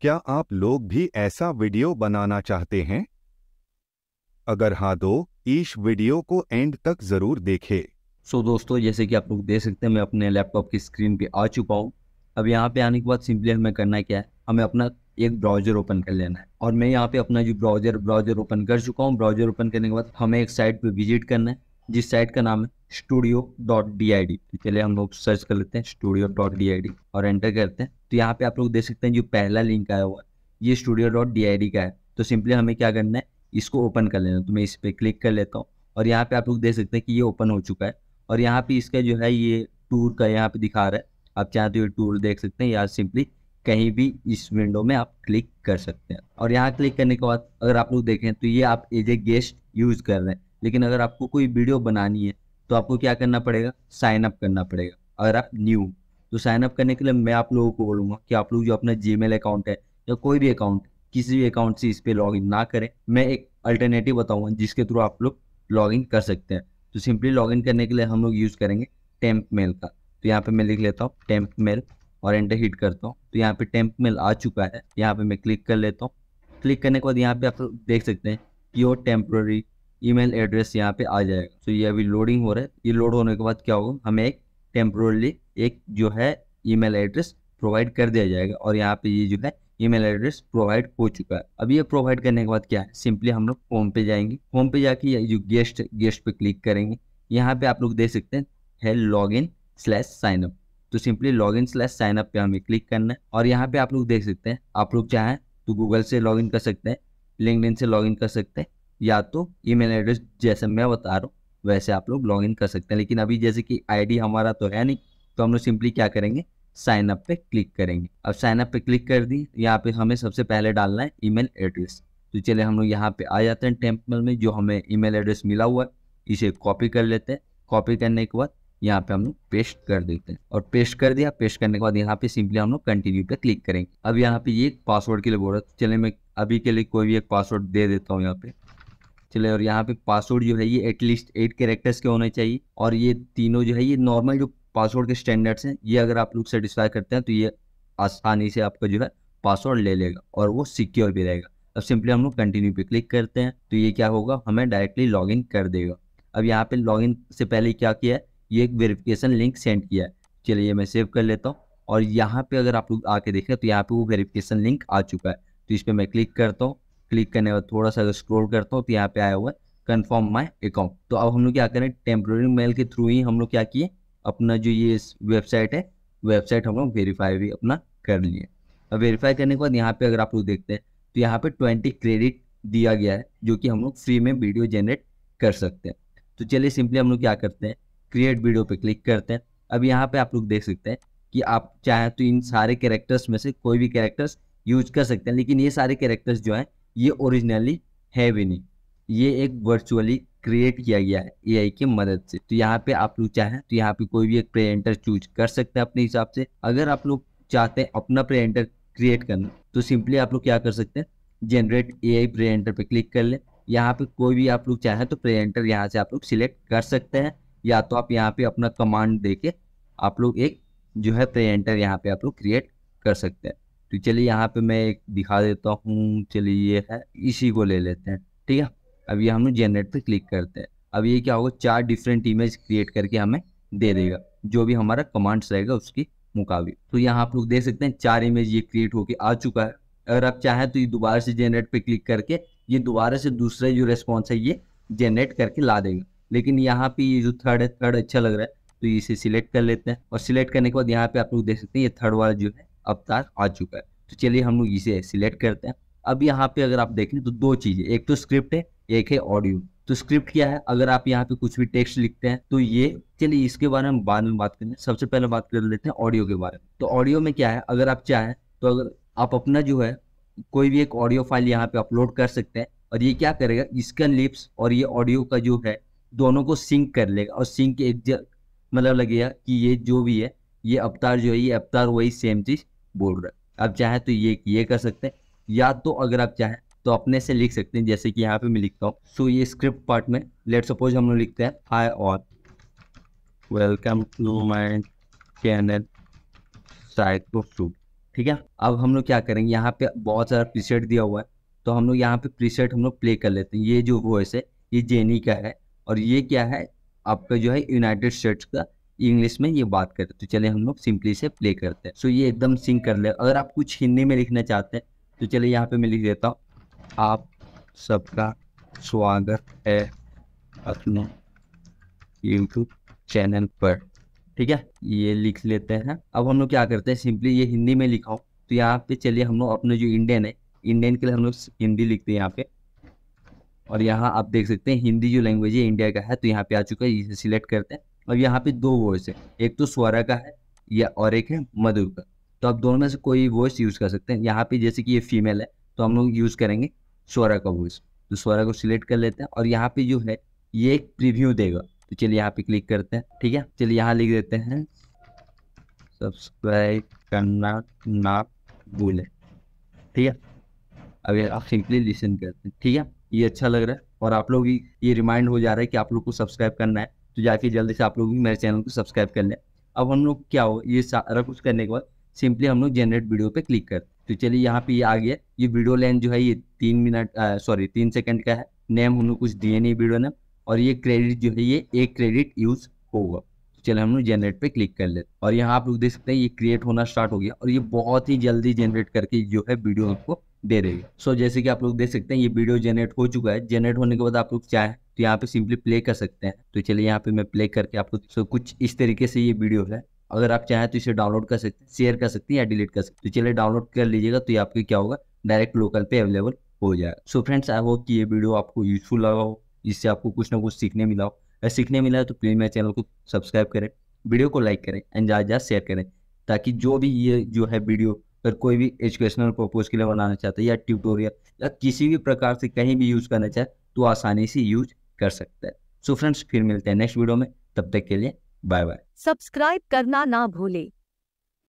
क्या आप लोग भी ऐसा वीडियो बनाना चाहते हैं अगर हाँ तो इस वीडियो को एंड तक ज़रूर देखे सो so, दोस्तों जैसे कि आप लोग देख सकते हैं मैं अपने लैपटॉप की स्क्रीन पे आ चुका हूँ अब यहाँ पे आने के बाद सिंपली हमें करना क्या है हमें अपना एक ब्राउजर ओपन कर लेना है और मैं यहाँ पे अपना जो ब्राउजर ब्राउजर ओपन कर चुका हूँ ब्राउजर ओपन करने के बाद हमें एक साइट पे विजिट करना है जिस साइट का नाम है studio dot D I D चलिए हम लोग सर्च कर लेते हैं studio dot D I D और एंटर करते हैं तो यहाँ पे आप लोग देख सकते हैं जो पहला लिंक आया हुआ ये studio dot D I D का है तो सिंपली हमें क्या करना है इसको ओपन कर लेना तो मैं इस पर क्लिक कर लेता हूँ और यहाँ पे आप लोग देख सकते हैं कि ये ओपन हो चुका है और यहाँ पे इसका जो है ये टूर का यहाँ पे दिखा रहा है आप चाहें तो ये टूर देख सकते हैं या सिंपली कहीं भी इस विंडो में आप क्लिक कर सकते हैं और यहाँ क्लिक करने के बाद अगर आप लोग देखें तो ये आप एज ए गेस्ट यूज़ कर रहे हैं लेकिन अगर आपको कोई वीडियो बनानी है तो आपको क्या करना पड़ेगा साइन अप करना पड़ेगा अगर आप न्यू तो साइन अप करने के लिए मैं आप लोगों को बोलूँगा कि आप लोग जो अपना जी अकाउंट है या कोई भी अकाउंट किसी भी अकाउंट से इस पर लॉग ना करें मैं एक अल्टरनेटिव बताऊँगा जिसके थ्रू आप लोग लॉग कर सकते हैं तो सिंपली लॉग करने के लिए हम लोग यूज़ करेंगे टेम्प मेल का तो यहाँ पे मैं लिख लेता हूँ टेम्प मेल और एंटर हिट करता हूँ तो यहाँ पे टेम्प मेल आ चुका है यहाँ पे मैं क्लिक कर लेता हूँ क्लिक करने के बाद यहाँ पे आप लोग देख सकते हैं प्योर टेम्प्रोरी ईमेल एड्रेस यहाँ पे आ जाएगा तो ये अभी लोडिंग हो रहा है ये लोड होने के बाद क्या होगा हमें एक टेम्प्रोरली एक जो है ईमेल एड्रेस प्रोवाइड कर दिया जाएगा और यहाँ पे ये जो है ईमेल एड्रेस प्रोवाइड हो चुका है अब ये प्रोवाइड करने के बाद क्या है सिंपली हम लोग होम पे जाएंगे होम पे जाके जो गेस्ट गेस्ट पे क्लिक करेंगे यहाँ पे आप लोग देख सकते हैं है log in slash sign up तो simply log in slash sign up पे हमें क्लिक करना है और यहाँ पे आप लोग देख सकते हैं आप लोग चाहें तो गूगल से लॉग इन कर सकते हैं लिंकड से लॉग इन कर सकते हैं या तो ईमेल एड्रेस जैसे मैं बता रहा हूँ वैसे आप लोग लॉगिन कर सकते हैं लेकिन अभी जैसे कि आईडी हमारा तो है नहीं तो हम लोग सिंपली क्या करेंगे साइन अप पे क्लिक करेंगे अब साइन अप पे क्लिक कर दी यहाँ पे हमें सबसे पहले डालना है ईमेल एड्रेस तो चलिए हम लोग यहाँ पे आ जाते हैं टेम्पल में जो हमें ईमेल एड्रेस मिला हुआ है इसे कॉपी कर लेते हैं कॉपी करने के बाद यहाँ पे हम लोग पेस्ट कर देते हैं और पेस्ट कर दिया पेस्ट करने के बाद यहाँ पे सिंपली हम लोग कंटिन्यू पे क्लिक करेंगे अब यहाँ पे ये पासवर्ड के लिए बोल रहा है चले मैं अभी के लिए कोई भी एक पासवर्ड दे देता हूँ यहाँ पे चले और यहाँ पे पासवर्ड जो है ये एटलीस्ट एट कैरेक्टर्स के होने चाहिए और ये तीनों जो है ये नॉर्मल जो पासवर्ड के स्टैंडर्ड्स हैं ये अगर आप लोग सेटिस्फाई करते हैं तो ये आसानी से आपका जो है पासवर्ड ले लेगा और वो सिक्योर भी रहेगा अब सिंपली हम लोग कंटिन्यू पे क्लिक करते हैं तो ये क्या होगा हमें डायरेक्टली लॉगिन कर देगा अब यहाँ पे लॉगिन से पहले क्या किया है ये एक वेरिफिकेशन लिंक सेंड किया है चलिए मैं सेव कर लेता हूँ और यहाँ पे अगर आप लोग आके देखें तो यहाँ पे वो वेरिफिकेशन लिंक आ चुका है तो इस पर मैं क्लिक करता हूँ क्लिक करने के बाद थोड़ा सा स्क्रोल करता हूँ तो यहाँ पे आया हुआ है कन्फर्म माई अकाउंट तो अब हम लोग क्या करें टेम्प्रेरी मेल के थ्रू ही हम लोग क्या किए अपना जो ये वेबसाइट है वेबसाइट हम लोग वेरीफाई भी अपना कर लिए अब वेरीफाई करने के बाद यहाँ पे अगर आप लोग देखते हैं तो यहाँ पे ट्वेंटी क्रेडिट दिया गया है जो कि हम लोग फ्री में वीडियो जनरेट कर सकते हैं तो चलिए सिंपली हम लोग क्या करते हैं क्रिएट वीडियो पे क्लिक करते हैं अब यहाँ पे आप लोग देख सकते हैं कि आप चाहें तो इन सारे कैरेक्टर्स में से कोई भी कैरेक्टर्स यूज कर सकते हैं लेकिन ये सारे कैरेक्टर्स जो हैं ये ओरिजिनली है भी नहीं ये एक वर्चुअली क्रिएट किया गया है एआई की मदद से तो यहाँ पे आप लोग चाहें तो यहाँ पे कोई भी एक प्रेजेंटर चूज कर सकते हैं अपने हिसाब से अगर आप लोग चाहते हैं अपना प्रेजेंटर क्रिएट करना तो सिंपली आप लोग क्या कर सकते हैं जनरेट एआई प्रेजेंटर पे क्लिक कर लें यहाँ पे कोई भी आप लोग चाहें तो प्रेजेंटर यहाँ से आप लोग सिलेक्ट कर सकते हैं या तो आप यहाँ पे अपना कमांड दे के आप लोग एक जो है प्रेजेंटर यहाँ पे आप लोग क्रिएट कर सकते हैं तो चलिए यहाँ पे मैं एक दिखा देता हूँ चलिए ये है इसी को ले लेते हैं ठीक है अब ये हम जेनरेट पे क्लिक करते हैं अब ये क्या होगा चार डिफरेंट इमेज क्रिएट करके हमें दे देगा जो भी हमारा कमांड्स रहेगा उसके मुकाबले तो यहाँ आप लोग देख सकते हैं चार इमेज ये क्रिएट होके आ चुका है अगर आप चाहें तो ये दोबारा से जेनरेट पे क्लिक करके ये दोबारा से दूसरा जो रेस्पॉन्स है ये जेनरेट करके ला देगा लेकिन यहाँ पे ये जो थर्ड है थर्ड अच्छा लग रहा है तो इसे सिलेक्ट कर लेते हैं और सिलेक्ट करने के बाद यहाँ पे आप लोग देख सकते हैं ये थर्ड वाला जो है अवतार आ चुका है तो चलिए हम लोग इसे सिलेक्ट करते हैं अब यहाँ पे अगर आप देखें तो दो चीज़ें एक तो स्क्रिप्ट है एक है ऑडियो तो स्क्रिप्ट क्या है अगर आप यहाँ पे कुछ भी टेक्स्ट लिखते हैं तो ये चलिए इसके बारे में बाद में बात करें सबसे पहले बात कर लेते हैं ऑडियो के बारे में तो ऑडियो में क्या है अगर आप चाहें तो अगर आप अपना जो है कोई भी एक ऑडियो फाइल यहाँ पे अपलोड कर सकते हैं और ये क्या करेगा इसका लिप्स और ये ऑडियो का जो है दोनों को सिंक कर लेगा और सिंक एक मतलब लगेगा कि ये जो भी है ये अवतार जो है ये अवतार वही सेम चीज़ बोल रहा है आप चाहें तो ये ये कर सकते हैं या तो अगर आप चाहें तो अपने से लिख सकते हैं जैसे कि यहाँ पे मैं लिखता हूँ सो so, ये स्क्रिप्ट पार्ट में लेट सपोज हम लोग लिखते हैं hi all welcome to my channel psycho fruit ठीक है अब हम लोग क्या करेंगे यहाँ पे बहुत सारा प्रीसेट दिया हुआ है तो हम लोग यहाँ पे प्रीसेट हम लोग प्ले कर लेते हैं ये जो वॉइस है ये जेनी का है और ये क्या है आपका जो है यूनाइटेड स्टेट्स का इंग्लिश में ये बात करते तो चले हम लोग सिंपली से प्ले करते हैं सो ये एकदम सिंक कर ले अगर आप कुछ हिंदी में लिखना चाहते हैं तो चलिए यहाँ पे मैं लिख देता हूँ आप सबका स्वागत है अपने यूट्यूब चैनल पर ठीक है ये लिख लेते हैं अब हम लोग क्या करते हैं सिंपली ये हिंदी में लिखा हो तो यहाँ पे चलिए हम लोग अपने जो इंडियन है इंडियन के लिए हम लोग हिंदी लिखते हैं यहाँ पे और यहाँ आप देख सकते हैं हिंदी जो लैंग्वेज है इंडिया का है तो यहाँ पे आ चुका है इसे सिलेक्ट करते हैं और यहाँ पे दो वॉइस है एक तो स्वरा का है या और एक है मधुर का तो आप दोनों में से कोई वॉइस यूज़ कर सकते हैं यहाँ पे जैसे कि ये फीमेल है तो हम लोग यूज़ करेंगे स्वरा का वॉइस तो स्वरा को सिलेक्ट कर लेते हैं और यहाँ पे जो है ये एक प्रिव्यू देगा तो चलिए यहाँ पे क्लिक करते हैं ठीक है चलिए यहाँ लिख देते हैं सब्सक्राइब करना ना भूले ठीक है अब आप सिंपली लिसन करते हैं ठीक है ये अच्छा लग रहा है और आप लोग ये रिमाइंड हो जा रहा है कि आप लोग को सब्सक्राइब करना है तो जाके जल्दी से आप लोग भी मेरे चैनल को सब्सक्राइब कर लें अब हम लोग क्या हो ये सारा कुछ करने के बाद सिंपली हम लोग जनरेट वीडियो पे क्लिक कर तो चलिए यहाँ पे ये आ गया ये वीडियो लेंथ जो है ये तीन मिनट सॉरी तीन सेकंड का है नेम हम लोग कुछ दिए नहीं वीडियो नेम और ये क्रेडिट जो है ये एक क्रेडिट यूज होगा तो चलिए हम लोग जनरेट पे क्लिक कर लेते और यहाँ आप लोग देख सकते हैं ये क्रिएट होना स्टार्ट हो गया और ये बहुत ही जल्दी जनरेट करके जो है वीडियो आपको दे रही है सो जैसे कि आप लोग देख सकते हैं ये वीडियो जनरेट हो चुका है जनरेट होने के बाद आप लोग चाहे तो यहाँ पे सिंपली प्ले कर सकते हैं तो चलिए यहाँ पे मैं प्ले करके आपको तो कुछ इस तरीके से ये वीडियो है अगर आप चाहें तो इसे डाउनलोड कर सकते हैं शेयर कर सकते हैं या डिलीट कर सकते हैं तो चलिए डाउनलोड कर लीजिएगा तो ये आपके क्या होगा डायरेक्ट लोकल पे अवेलेबल हो जाएगा सो फ्रेंड्स आई होप कि ये वीडियो आपको यूजफुल लगा हो इससे आपको कुछ ना कुछ सीखने मिला हो अगर सीखने मिला है तो प्लीज़ मेरे चैनल को सब्सक्राइब करें वीडियो को लाइक करें एंड ज़्यादा ज़्यादा शेयर करें ताकि जो भी ये जो है वीडियो अगर कोई भी एजुकेशनल पर्पोज के लिए बनाना चाहते हैं या ट्यूटोरियल या किसी भी प्रकार से कहीं भी यूज़ करना चाहे तो आसानी से यूज कर सकते हैं सो फ्रेंड्स फिर मिलते हैं नेक्स्ट वीडियो में तब तक के लिए बाय बाय सब्सक्राइब करना ना भूले